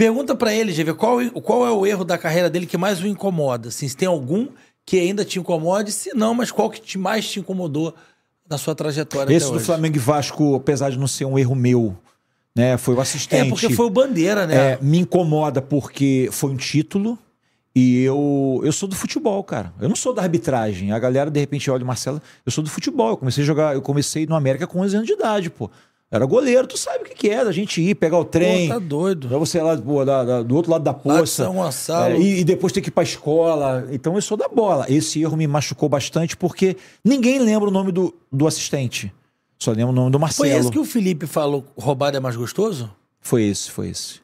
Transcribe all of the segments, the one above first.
Pergunta para ele, GV, qual, qual é o erro da carreira dele que mais o incomoda? Assim, se tem algum que ainda te incomode, se não, mas qual que te, mais te incomodou na sua trajetória? Esse do hoje? Flamengo e Vasco, apesar de não ser um erro meu, né? Foi o assistente. É porque foi o bandeira, né? É, me incomoda porque foi um título. E eu, eu sou do futebol, cara. Eu não sou da arbitragem. A galera, de repente, olha o Marcelo. Eu sou do futebol. Eu comecei a jogar, eu comecei no América com 11 anos de idade, pô. Era goleiro, tu sabe o que, que era é, a gente ir, pegar o trem. Pô, tá doido. Pra você ir lá pô, da, da, do outro lado da poça. São É, e, e, depois ter que ir pra escola. Então eu sou da bola. Esse erro me machucou bastante porque ninguém lembra o nome do, do assistente. Só lembra o nome do Marcelo. Foi esse que o Felipe falou, roubado é mais gostoso? Foi esse, foi esse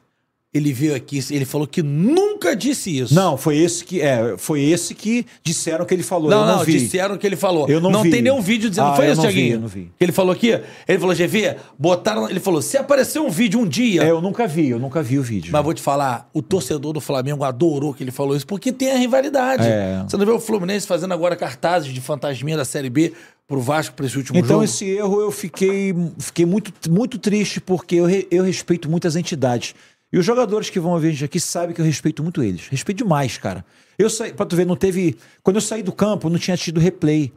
ele veio aqui, ele falou que nunca disse isso. Não, foi esse que é, foi esse que disseram que ele falou. Não, eu não, não vi. disseram que ele falou. Eu não, não vi. tem nenhum vídeo dizendo ah, foi eu esse, vi, Eu não vi. Ele falou aqui, ele falou GV, botaram, ele falou, se aparecer um vídeo um dia. É, eu nunca vi, eu nunca vi o vídeo. Mas vou te falar, o torcedor do Flamengo adorou que ele falou isso porque tem a rivalidade. É. Você não vê o Fluminense fazendo agora cartazes de fantasminha da Série B pro Vasco para esse último então, jogo. Então, esse erro eu fiquei, fiquei muito, muito triste, porque eu, re, eu respeito muitas entidades. E os jogadores que vão ouvir a gente aqui sabem que eu respeito muito eles. Respeito demais, cara. Eu saí, pra tu ver, não teve. Quando eu saí do campo, não tinha tido replay.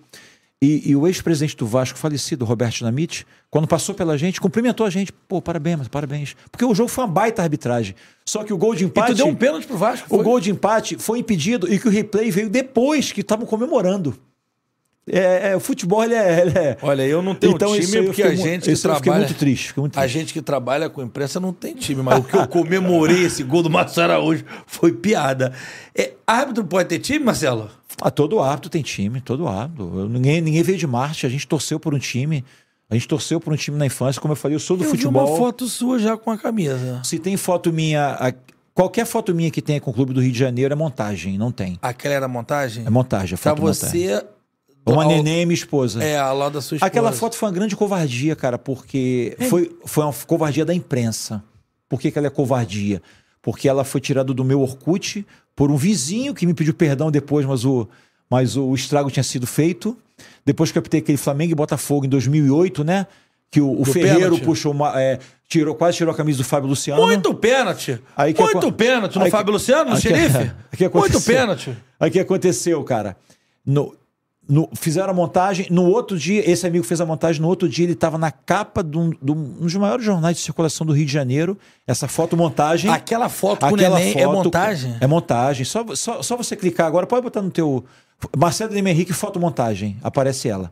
E, e o ex-presidente do Vasco, falecido, Roberto Dinamite, quando passou pela gente, cumprimentou a gente. Pô, parabéns, parabéns. Porque o jogo foi uma baita arbitragem. Só que o gol de empate. E tu deu um pênalti pro Vasco. Foi? O gol de empate foi impedido e que o replay veio depois que estavam comemorando. É, é, o futebol ele é, ele é, Olha, eu não tenho então, time porque a gente que trabalha. muito triste, fiquei muito triste. A gente que trabalha com imprensa não tem time, mas o que eu comemorei esse gol do Marcelo Araújo foi piada. É, árbitro pode ter time, Marcelo? Ah, todo árbitro tem time, todo árbitro. Ninguém, ninguém veio de Marte, a gente torceu por um time. A gente torceu por um time na infância, como eu falei, eu sou do eu futebol. Vi uma foto sua já com a camisa. Se tem foto minha a... Qualquer foto minha que tenha com o Clube do Rio de Janeiro é montagem, não tem. Aquela era montagem? É montagem, é foto Pra você, uma ao... neném e minha esposa. É, lá da sua esposa. Aquela foto foi uma grande covardia, cara, porque é. foi, foi uma covardia da imprensa. Por que, que ela é covardia? Porque ela foi tirada do meu Orkut por um vizinho que me pediu perdão depois, mas o, mas o estrago tinha sido feito. Depois que eu optei aquele Flamengo e Botafogo em 2008, né? Que o, o Ferreiro pênalti. puxou uma, é, tirou, quase tirou a camisa do Fábio Luciano. Muito pênalti! Aí que Muito pênalti no aí, Fábio Luciano, no xerife? Muito pênalti! Aí que aconteceu, cara. No, no, fizeram a montagem, no outro dia, esse amigo fez a montagem, no outro dia ele estava na capa de um, de um, dos maiores jornais de circulação do Rio de Janeiro. Essa foto montagem Aquela foto com aquela o neném é foto, é montagem? É montagem. Só, só, só você clicar agora, pode botar no teu. Marcelo Lima Henrique, fotomontagem. Aparece ela.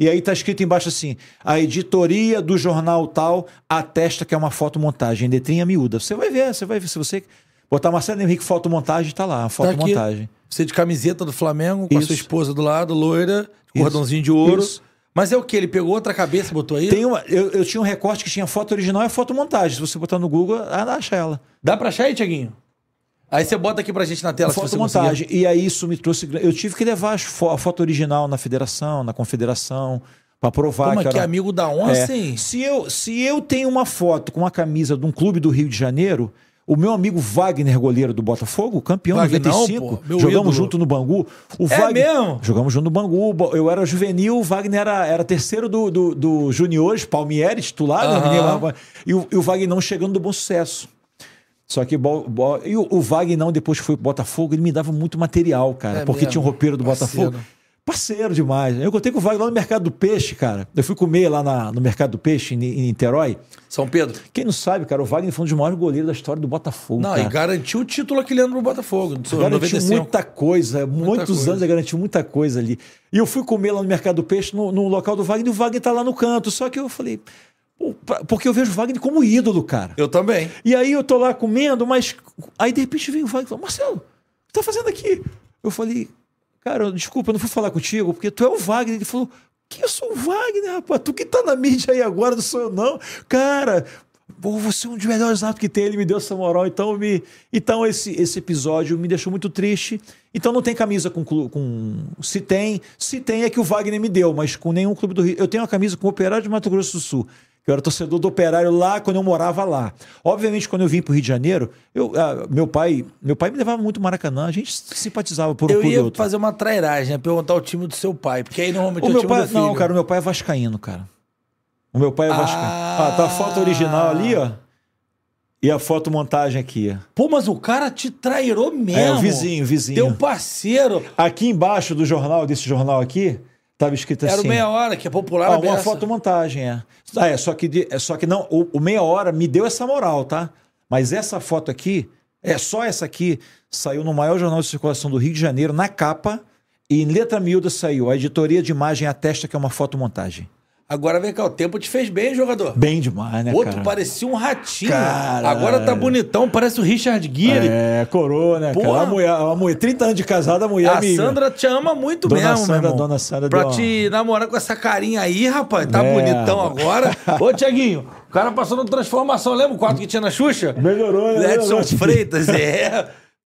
E aí tá escrito embaixo assim: a editoria do jornal tal atesta que é uma fotomontagem, letrinha miúda. Você vai ver, você vai ver. Se você botar Marcelo Henrique fotomontagem, tá lá, a montagem Tá você de camiseta do Flamengo, com Isso. a sua esposa do lado, loira, cordãozinho de ouro. Isso. Mas é o que? Ele pegou outra cabeça, e botou aí? Tem uma, eu, eu tinha um recorte que tinha foto original e foto montagem. Se você botar no Google, ah, acha ela. Dá pra achar aí, Tiaguinho? Aí você bota aqui pra gente na tela. Fotomontagem. E aí isso me trouxe. Eu tive que levar a foto original na federação, na confederação, para provar Como que, é que é amigo da onça, é. hein? Se eu, se eu tenho uma foto com uma camisa de um clube do Rio de Janeiro, o meu amigo Wagner, goleiro do Botafogo, campeão Wagner, 95, jogamos ídolo. junto no Bangu. O é Wagner, mesmo? Jogamos junto no Bangu. Eu era juvenil, o Wagner era, era terceiro do, do, do juniores, Palmieri, titular. Né? E, o, e o Wagner chegando do bom sucesso. Só que bo, bo, e o, o Wagner depois que foi pro Botafogo, ele me dava muito material, cara. É porque mesmo? tinha um roupeiro do Parceiro. Botafogo. Parceiro demais. Eu contei com o Wagner lá no Mercado do Peixe, cara. Eu fui comer lá na, no Mercado do Peixe, em, Niterói. São Pedro. Quem não sabe, cara, o Wagner foi um dos maiores goleiros da história do Botafogo. Não, cara. e garantiu o título aquele ano pro Botafogo. Garantiu 95. muita coisa. Muita muitos coisa. anos ele garantiu muita coisa ali. E eu fui comer lá no Mercado do Peixe, no, no local do Wagner, e o Wagner tá lá no canto. Só que eu falei, porque eu vejo o Wagner como ídolo, cara. Eu também. E aí eu tô lá comendo, mas. Aí de repente vem o Wagner e fala: Marcelo, o que tá fazendo aqui? Eu falei, cara, desculpa, eu não fui falar contigo, porque tu é o Wagner. Ele falou, que eu sou o Wagner, rapaz? Tu que tá na mídia aí agora, não sou eu não. Cara, Pô, você é um dos melhores atos que tem, ele me deu essa moral, então me. Então, esse, esse episódio me deixou muito triste. Então não tem camisa com, com. Se tem, se tem é que o Wagner me deu, mas com nenhum clube do Rio. Eu tenho uma camisa com o Operário de Mato Grosso do Sul eu era torcedor do operário lá quando eu morava lá. Obviamente, quando eu vim para o Rio de Janeiro, eu, ah, meu pai meu pai me levava muito Maracanã, a gente simpatizava por um Eu ia fazer uma trairagem, né, perguntar o time do seu pai, porque aí normalmente o, é o meu pai, é, Não, cara, o meu pai é vascaíno, cara. O meu pai é vascaíno. Ah. ah, tá a foto original ali, ó. E a foto montagem aqui. Pô, mas o cara te trairou mesmo. É, o vizinho, o vizinho. Teu parceiro. Aqui embaixo do jornal, desse jornal aqui, escrito assim. Era o assim. meia hora, que é popular. Ó, é uma fotomontagem, é. Ah, é, só que, é, só que não, o, o, meia hora me deu essa moral, tá? Mas essa foto aqui, é só essa aqui, saiu no maior jornal de circulação do Rio de Janeiro, na capa, e em letra miúda saiu. A editoria de imagem atesta que é uma fotomontagem. Agora vem cá, o tempo te fez bem, jogador. Bem demais, né, Outro cara? parecia um ratinho. Cara... Agora tá bonitão, parece o Richard Gere. É, coroa, né, Porra. cara? A mulher, a mulher, 30 anos de casada, a mulher... A é amiga. Sandra te ama muito dona mesmo, Sandra, meu Dona Sandra... Pra te namorar com essa carinha aí, rapaz, tá é. bonitão agora. Ô, Tiaguinho, o cara passou na transformação, lembra o quarto que tinha na Xuxa? Melhorou, né? Edson Freitas, é...